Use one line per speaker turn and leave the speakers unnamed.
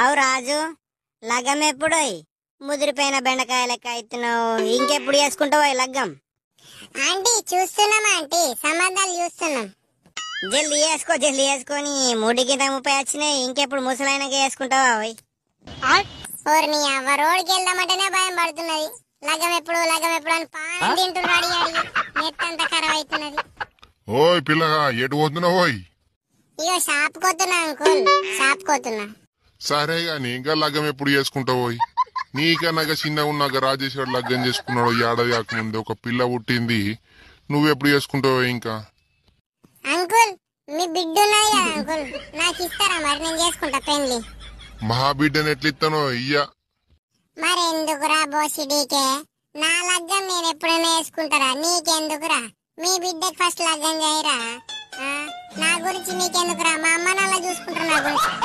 అవు రాజు లగ్గం ఎప్పుడోయ్ ముదిరిపోయిన బెండకాయ లెక్క అవుతున్నావు ఇంకెప్పుడు చేసుకుంటావో లగ్గం ఆంటీ చూస్తున్నాం ఆంటీ సంబంధాలు చూస్తున్నాం జల్ది వేసుకో జల్ది వేసుకొని మూడు కింద ముప్పై వచ్చినాయి ఇంకెప్పుడు ముసలైనగా వేసుకుంటావా
అవి ఊరిని రోడ్కి వెళ్దామంటేనే భయం పడుతున్నది లగం ఎప్పుడు లగం ఎప్పుడు అని పానం తింటున్నాడు అడిగి అడిగి నెత్తంతా ఖరాబ్ అవుతున్నది
ఓయ్ పిల్లగా ఎటు పోతున్నావు
ఇగో షాప్ కోతున్నా అంకుల్ షాప్ కోతున్నా
సరే గాని ఇంకా లగ్గం ఎప్పుడు చేసుకుంటావు నీకనగా చిన్న ఉన్నాక రాజేశ్వర్ లగ్గం చేసుకున్నాడు ఏడాది కాకముందు ఒక పిల్ల పుట్టింది నువ్వు ఎప్పుడు చేసుకుంటావు ఇంకా
అంకుల్ మీ బిడ్డ అంకుల్ నాకు ఇస్తారా మరి నేను చేసుకుంటా పెళ్లి
మా బిడ్డను ఎట్లిస్తానో ఇయ్యా
మరెందుకురా బోసిడీకే నా లగ్గం నేను ఎప్పుడైనా వేసుకుంటారా నీకెందుకురా మీ బిడ్డకి ఫస్ట్ లగ్గం చేయరా నా గురించి నీకెందుకురా మా అమ్మ నాలా చూసుకుంటారు నా గురించి